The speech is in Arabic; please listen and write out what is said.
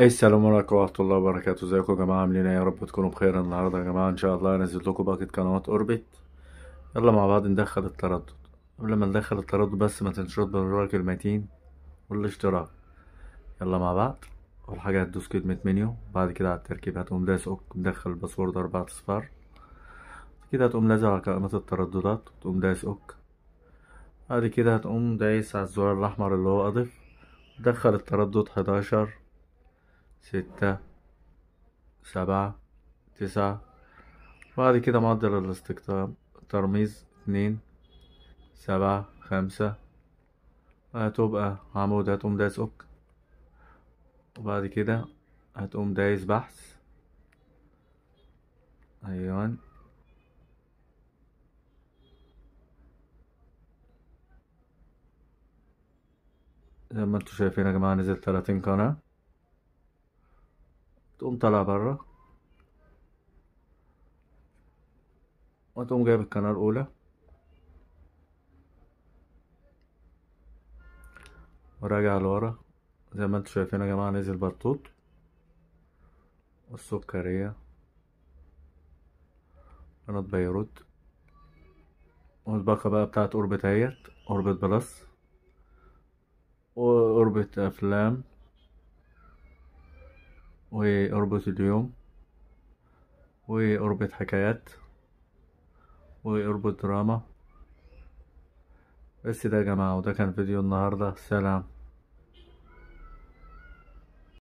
السلام عليكم ورحمة الله وبركاته ازيكم يا جماعة عاملين ايه يا رب تكونوا بخير النهاردة يا جماعة ان شاء الله هنزل لكم باقة قنوات اوربت يلا مع بعض ندخل التردد قبل ما ندخل التردد بس ما تنسوش باللايك المتين والاشتراك يلا مع بعض اول حاجة هتدوس كلمة منيو بعد كده على التركيب هتقوم داس اوك مدخل الباسورد اربعة اصفار كده هتقوم نازل على قائمة الترددات وتقوم داس اوك بعد كده هتقوم دايس على الزرار الاحمر اللي هو اضف دخل التردد حداشر ستة سبعة تسعة بعد كده معدل الاستقطاب ترميز اتنين سبعة خمسة هتبقى عمود هتقوم دايس اوك وبعد كده هتقوم دايس بحث ايوه زي ما انتم شايفين يا جماعة نزل تلاتين قناة تقوم طالع بره وتقوم جايب القناة الأولى وراجع لورا زي ما انتم شايفين يا جماعة نزل برطوط والسكرية قناة بيروت والباقة بقى بتاعت أوربت هيت أوربت بلس وأوربت أفلام وأربط اليوم وأربط حكايات وأربط دراما بس ده يا جماعة وده كان فيديو النهاردة سلام